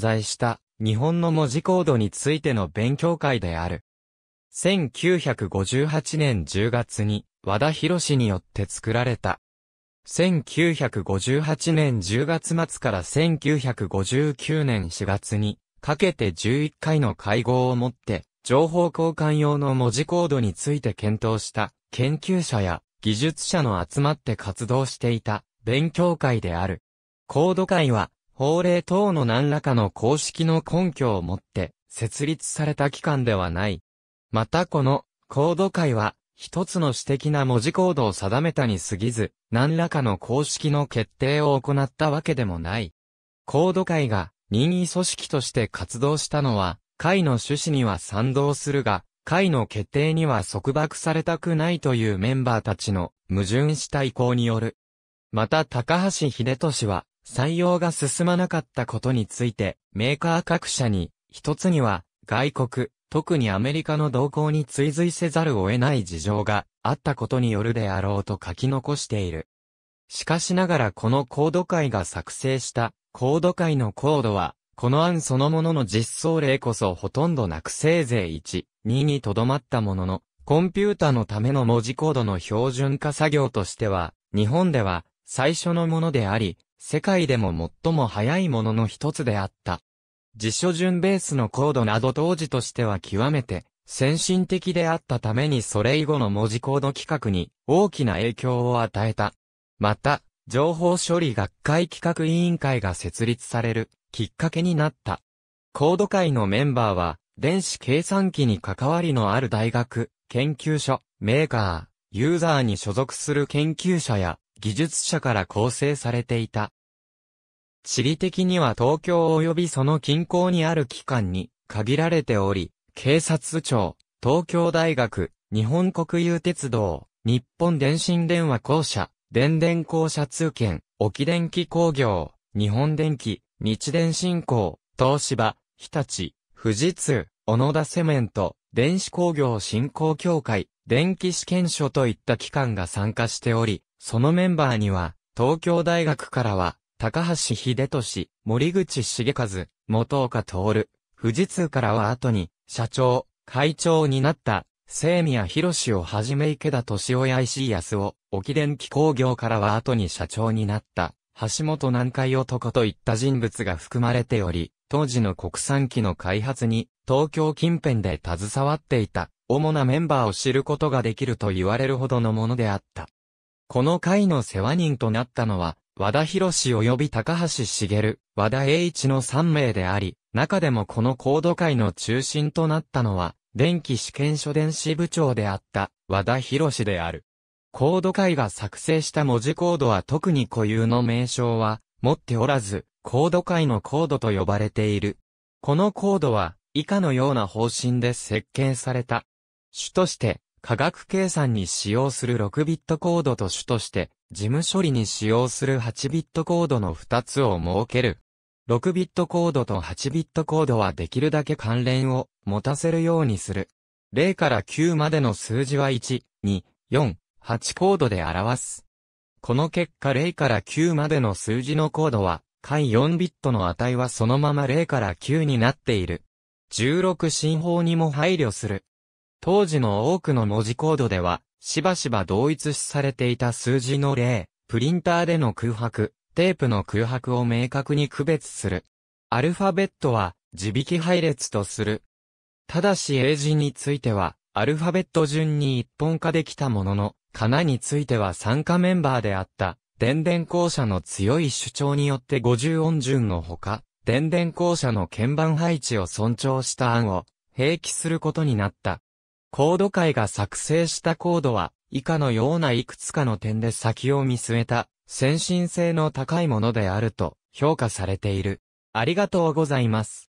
在した日本の文字コードについての勉強会である。1958年10月に和田博士によって作られた。1958年10月末から1959年4月にかけて11回の会合をもって情報交換用の文字コードについて検討した研究者や技術者の集まって活動していた勉強会である。コード会は法令等の何らかの公式の根拠をもって設立された機関ではない。またこのコード会は一つの私的な文字コードを定めたに過ぎず、何らかの公式の決定を行ったわけでもない。コード会が任意組織として活動したのは、会の趣旨には賛同するが、会の決定には束縛されたくないというメンバーたちの矛盾した意向による。また高橋秀俊は、採用が進まなかったことについて、メーカー各社に、一つには、外国、特にアメリカの動向に追随せざるを得ない事情があったことによるであろうと書き残している。しかしながらこのコード会が作成したコード会のコードは、この案そのものの実装例こそほとんどなくせいぜい1、2にとどまったものの、コンピュータのための文字コードの標準化作業としては、日本では最初のものであり、世界でも最も早いものの一つであった。辞書順ベースのコードなど当時としては極めて先進的であったためにそれ以後の文字コード規格に大きな影響を与えた。また、情報処理学会企画委員会が設立されるきっかけになった。コード会のメンバーは、電子計算機に関わりのある大学、研究所、メーカー、ユーザーに所属する研究者や、技術者から構成されていた。地理的には東京及びその近郊にある機関に限られており、警察庁、東京大学、日本国有鉄道、日本電信電話公社、電電公社通券、沖電機工業、日本電機、日電振興、東芝、日立、富士通、小野田セメント、電子工業振興協会、電気試験所といった機関が参加しており、そのメンバーには、東京大学からは、高橋秀俊、森口茂和、元岡徹、富士通からは後に、社長、会長になった、清宮博をはじめ池田敏夫や石井康夫、沖電機工業からは後に社長になった、橋本南海男といった人物が含まれており、当時の国産機の開発に、東京近辺で携わっていた、主なメンバーを知ることができると言われるほどのものであった。この会の世話人となったのは、和田博士及び高橋茂、和田栄一の3名であり、中でもこの高度会の中心となったのは、電気試験所電子部長であった和田博士である。コード会が作成した文字コードは特に固有の名称は持っておらず、コード会のコードと呼ばれている。このコードは以下のような方針で設計された。主として科学計算に使用する6ビットコードと主として、事務処理に使用する8ビットコードの2つを設ける。6ビットコードと8ビットコードはできるだけ関連を持たせるようにする。0から9までの数字は1、2、4、8コードで表す。この結果0から9までの数字のコードは、解4ビットの値はそのまま0から9になっている。16進法にも配慮する。当時の多くの文字コードでは、しばしば同一視されていた数字の例、プリンターでの空白、テープの空白を明確に区別する。アルファベットは、字引き配列とする。ただし英字については、アルファベット順に一本化できたものの、かなについては参加メンバーであった、電電校舎の強い主張によって五十音順のほか、電電校舎の鍵盤配置を尊重した案を、併記することになった。コード会が作成したコードは、以下のようないくつかの点で先を見据えた、先進性の高いものであると評価されている。ありがとうございます。